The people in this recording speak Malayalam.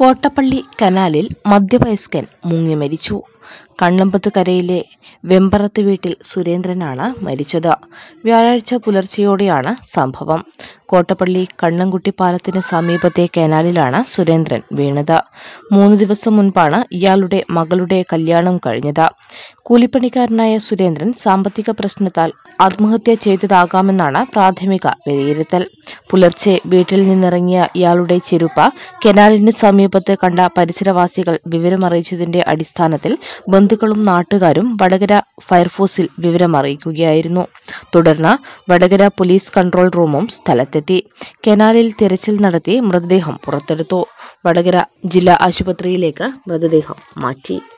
കോട്ടപ്പള്ളി കനാലിൽ മധ്യവയസ്കൻ മുങ്ങി മരിച്ചു കണ്ണമ്പത്ത് കരയിലെ വെമ്പറത്ത് വീട്ടിൽ സുരേന്ദ്രനാണ് മരിച്ചത് വ്യാഴാഴ്ച പുലർച്ചെയോടെയാണ് സംഭവം കോട്ടപ്പള്ളി കണ്ണൻകുട്ടി പാലത്തിന് സമീപത്തെ കനാലിലാണ് സുരേന്ദ്രൻ വീണത് മൂന്ന് ദിവസം മുൻപാണ് ഇയാളുടെ മകളുടെ കല്യാണം കഴിഞ്ഞത് കൂലിപ്പണിക്കാരനായ സുരേന്ദ്രൻ സാമ്പത്തിക പ്രശ്നത്താൽ ആത്മഹത്യ ചെയ്തതാകാമെന്നാണ് പ്രാഥമിക വിലയിരുത്തൽ പുലർച്ചെ വീട്ടിൽ നിന്നിറങ്ങിയ ഇയാളുടെ ചെരുപ്പ കെനാലിന് സമീപത്ത് കണ്ട പരിസരവാസികൾ വിവരമറിയിച്ചതിന്റെ അടിസ്ഥാനത്തിൽ ബന്ധുക്കളും നാട്ടുകാരും വടകര ഫയർഫോഴ്സിൽ വിവരമറിയിക്കുകയായിരുന്നു തുടർന്ന് വടകര പോലീസ് കൺട്രോൾ റൂമും സ്ഥലത്തെത്തി കെനാലിൽ തിരച്ചിൽ നടത്തി മൃതദേഹം പുറത്തെടുത്തു വടകര ജില്ലാ ആശുപത്രിയിലേക്ക് മൃതദേഹം മാറ്റി